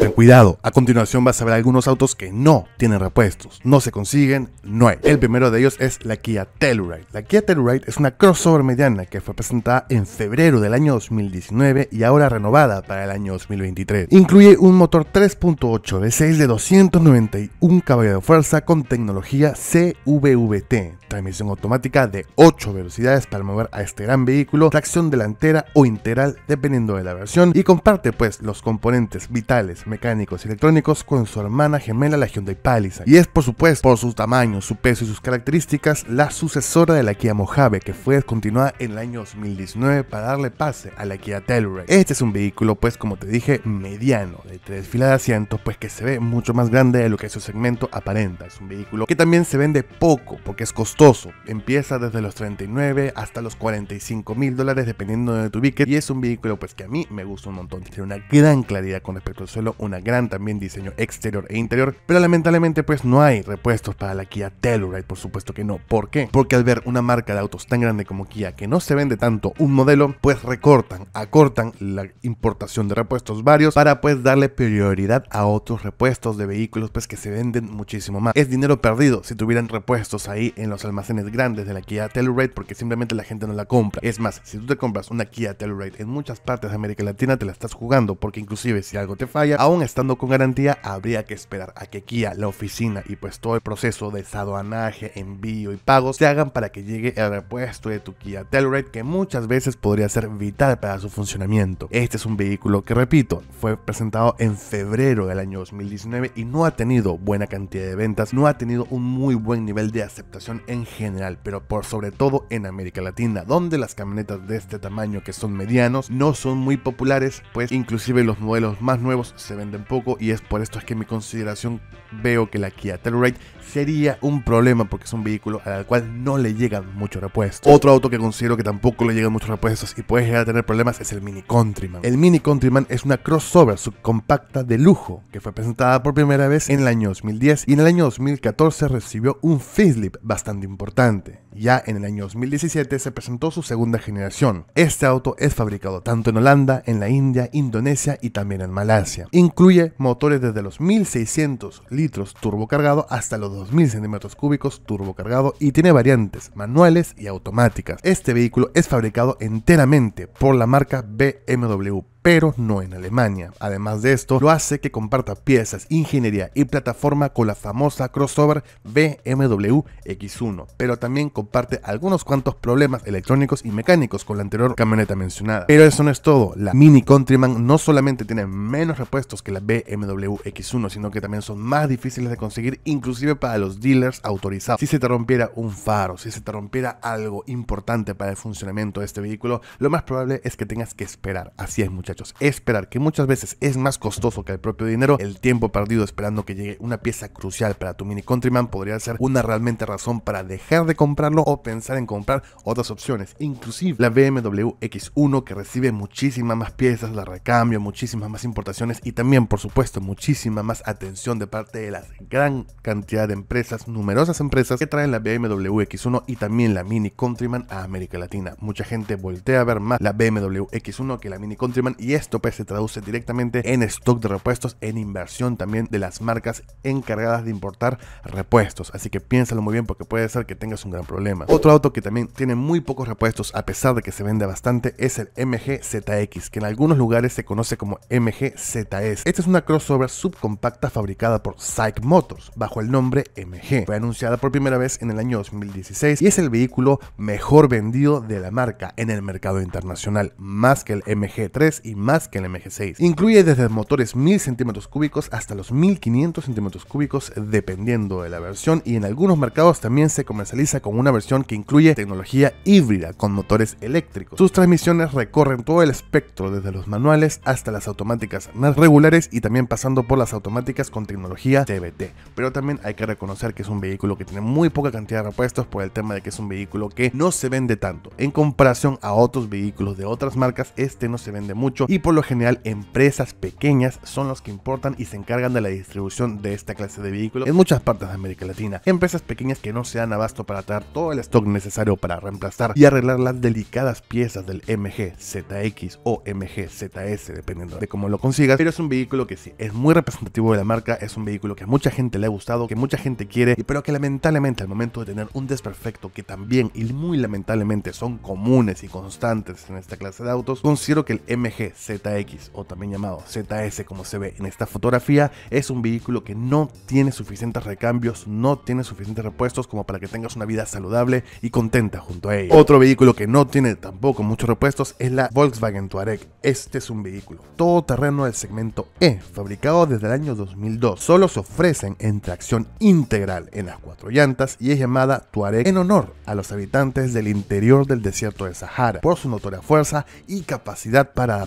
Ten cuidado, a continuación vas a ver algunos autos que no tienen repuestos, no se consiguen, no hay. El primero de ellos es la Kia Telluride. La Kia Telluride es una crossover mediana que fue presentada en febrero del año 2019 y ahora renovada para el año 2023. Incluye un motor 3.8 V6 de 291 caballos de fuerza con tecnología CVVT, transmisión automática de 8 velocidades para mover a este gran vehículo, tracción delantera o integral dependiendo de la versión y comparte pues los componentes vitales mecánicos y electrónicos con su hermana gemela la Hyundai Palisade. Y es por supuesto por su tamaño, su peso y sus características la sucesora de la Kia Mojave que fue descontinuada en el año 2019 para darle pase a la Kia Telluride. Este es un vehículo pues como te dije mediano, de tres filas de asientos pues que se ve mucho más grande de lo que su segmento aparenta. Es un vehículo que también se vende poco porque es costoso. Empieza desde los 39 hasta los 45 mil dólares dependiendo de tu ubiques y es un vehículo pues que a mí me gusta un montón. Tiene una gran claridad con respecto al suelo, una gran también diseño exterior e interior, pero lamentablemente pues no hay repuestos para la Kia Telluride, por supuesto que no. ¿Por qué? Porque al ver una marca de autos tan grande como Kia que no se vende tanto un modelo, pues recortan, acortan la importación de repuestos varios para pues darle prioridad a otros repuestos de vehículos pues que se venden muchísimo más. Es dinero perdido si tuvieran repuestos ahí en los almacenes grandes de la Kia Telluride porque simplemente la gente no la compra. Es más, si tú te compras una Kia Telluride en muchas partes de América Latina te la estás jugando porque inclusive si algo te falla, Aún estando con garantía, habría que esperar a que Kia, la oficina y pues todo el proceso de sadoanaje, envío y pagos se hagan para que llegue el repuesto de tu Kia Telluride que muchas veces podría ser vital para su funcionamiento. Este es un vehículo que repito, fue presentado en febrero del año 2019 y no ha tenido buena cantidad de ventas, no ha tenido un muy buen nivel de aceptación en general, pero por sobre todo en América Latina, donde las camionetas de este tamaño que son medianos no son muy populares, pues inclusive los modelos más nuevos se venden poco y es por esto es que en mi consideración veo que la Kia Telluride sería un problema porque es un vehículo al cual no le llegan muchos repuestos. Otro auto que considero que tampoco le llegan muchos repuestos y puede llegar a tener problemas es el Mini Countryman. El Mini Countryman es una crossover subcompacta de lujo que fue presentada por primera vez en el año 2010 y en el año 2014 recibió un facelift bastante importante. Ya en el año 2017 se presentó su segunda generación. Este auto es fabricado tanto en Holanda, en la India, Indonesia y también en Malasia. Incluye motores desde los 1600 litros turbocargado hasta los 2000 centímetros cúbicos turbocargado y tiene variantes manuales y automáticas. Este vehículo es fabricado enteramente por la marca BMW pero no en Alemania. Además de esto, lo hace que comparta piezas, ingeniería y plataforma con la famosa crossover BMW X1, pero también comparte algunos cuantos problemas electrónicos y mecánicos con la anterior camioneta mencionada. Pero eso no es todo, la Mini Countryman no solamente tiene menos repuestos que la BMW X1, sino que también son más difíciles de conseguir inclusive para los dealers autorizados. Si se te rompiera un faro, si se te rompiera algo importante para el funcionamiento de este vehículo, lo más probable es que tengas que esperar. Así es mucho Esperar, que muchas veces es más costoso que el propio dinero, el tiempo perdido esperando que llegue una pieza crucial para tu mini Countryman podría ser una realmente razón para dejar de comprarlo o pensar en comprar otras opciones. Inclusive la BMW X1 que recibe muchísimas más piezas, la recambio, muchísimas más importaciones y también por supuesto muchísima más atención de parte de la gran cantidad de empresas, numerosas empresas que traen la BMW X1 y también la Mini Countryman a América Latina. Mucha gente voltea a ver más la BMW X1 que la Mini Countryman y esto pues se traduce directamente en stock de repuestos, en inversión también de las marcas encargadas de importar repuestos. Así que piénsalo muy bien porque puede ser que tengas un gran problema. Otro auto que también tiene muy pocos repuestos a pesar de que se vende bastante es el MG ZX, que en algunos lugares se conoce como MG ZS. Esta es una crossover subcompacta fabricada por Psych Motors bajo el nombre MG. Fue anunciada por primera vez en el año 2016 y es el vehículo mejor vendido de la marca en el mercado internacional, más que el MG3 más que el MG6. Incluye desde motores 1000 centímetros cúbicos hasta los 1500 centímetros cúbicos dependiendo de la versión y en algunos mercados también se comercializa con una versión que incluye tecnología híbrida con motores eléctricos. Sus transmisiones recorren todo el espectro desde los manuales hasta las automáticas más regulares y también pasando por las automáticas con tecnología TBT. Pero también hay que reconocer que es un vehículo que tiene muy poca cantidad de repuestos por el tema de que es un vehículo que no se vende tanto. En comparación a otros vehículos de otras marcas, este no se vende mucho y por lo general empresas pequeñas son los que importan y se encargan de la distribución de esta clase de vehículos en muchas partes de América Latina. Empresas pequeñas que no se dan abasto para traer todo el stock necesario para reemplazar y arreglar las delicadas piezas del MG ZX o MG ZS, dependiendo de cómo lo consigas, pero es un vehículo que sí, es muy representativo de la marca, es un vehículo que a mucha gente le ha gustado, que mucha gente quiere, pero que lamentablemente al momento de tener un desperfecto que también y muy lamentablemente son comunes y constantes en esta clase de autos, considero que el MG ZX o también llamado ZS como se ve en esta fotografía, es un vehículo que no tiene suficientes recambios, no tiene suficientes repuestos como para que tengas una vida saludable y contenta junto a ella. Otro vehículo que no tiene tampoco muchos repuestos es la Volkswagen Touareg. Este es un vehículo todoterreno del segmento E, fabricado desde el año 2002. Solo se ofrecen en tracción integral en las cuatro llantas y es llamada Touareg en honor a los habitantes del interior del desierto de Sahara por su notoria fuerza y capacidad para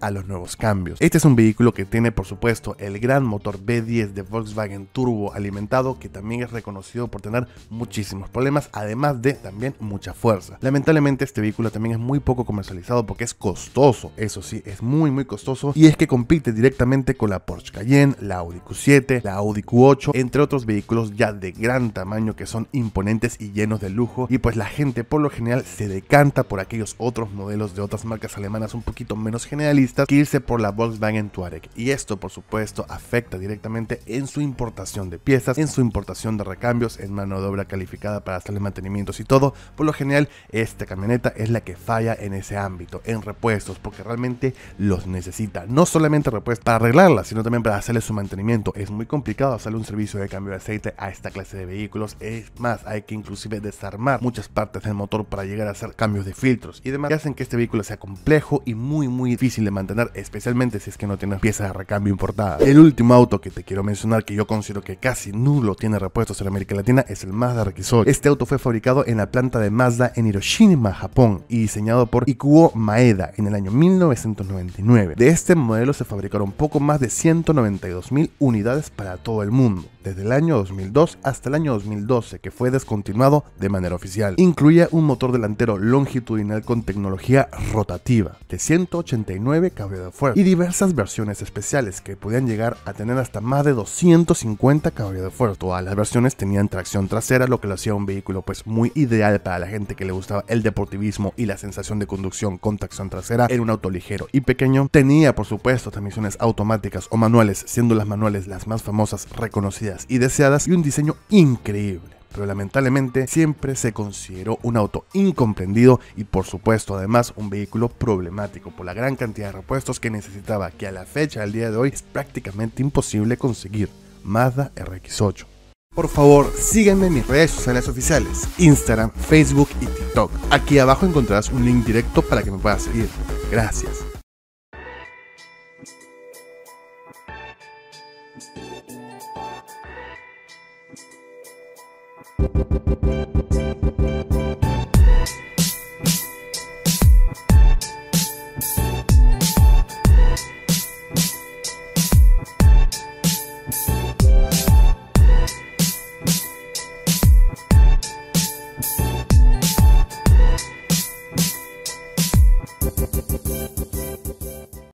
a los nuevos cambios. Este es un vehículo que tiene por supuesto el gran motor b 10 de Volkswagen turbo alimentado que también es reconocido por tener muchísimos problemas además de también mucha fuerza. Lamentablemente este vehículo también es muy poco comercializado porque es costoso, eso sí, es muy muy costoso y es que compite directamente con la Porsche Cayenne, la Audi Q7, la Audi Q8, entre otros vehículos ya de gran tamaño que son imponentes y llenos de lujo y pues la gente por lo general se decanta por aquellos otros modelos de otras marcas alemanas un poquito menos generalistas que irse por la Volkswagen Touareg y esto por supuesto afecta directamente en su importación de piezas, en su importación de recambios, en mano de obra calificada para hacerle mantenimientos y todo. Por lo general esta camioneta es la que falla en ese ámbito, en repuestos, porque realmente los necesita. No solamente repuestos para arreglarla, sino también para hacerle su mantenimiento. Es muy complicado hacerle un servicio de cambio de aceite a esta clase de vehículos. Es más, hay que inclusive desarmar muchas partes del motor para llegar a hacer cambios de filtros y demás que hacen que este vehículo sea complejo y muy muy difícil de mantener, especialmente si es que no tienes piezas de recambio importadas. El último auto que te quiero mencionar que yo considero que casi nulo tiene repuestos en América Latina es el Mazda Requisol. Este auto fue fabricado en la planta de Mazda en Hiroshima, Japón y diseñado por Ikuo Maeda en el año 1999. De este modelo se fabricaron poco más de 192.000 unidades para todo el mundo desde el año 2002 hasta el año 2012, que fue descontinuado de manera oficial. Incluía un motor delantero longitudinal con tecnología rotativa de 189 caballos de fuerza y diversas versiones especiales que podían llegar a tener hasta más de 250 caballos de fuerza. Todas las versiones tenían tracción trasera, lo que lo hacía un vehículo pues muy ideal para la gente que le gustaba el deportivismo y la sensación de conducción con tracción trasera. En un auto ligero y pequeño. Tenía por supuesto transmisiones automáticas o manuales, siendo las manuales las más famosas reconocidas y deseadas y un diseño increíble pero lamentablemente siempre se consideró un auto incomprendido y por supuesto además un vehículo problemático por la gran cantidad de repuestos que necesitaba que a la fecha del día de hoy es prácticamente imposible conseguir. Mazda RX8. Por favor, sígueme en mis redes sociales oficiales, Instagram, Facebook y TikTok. Aquí abajo encontrarás un link directo para que me puedas seguir. Gracias. Thank you.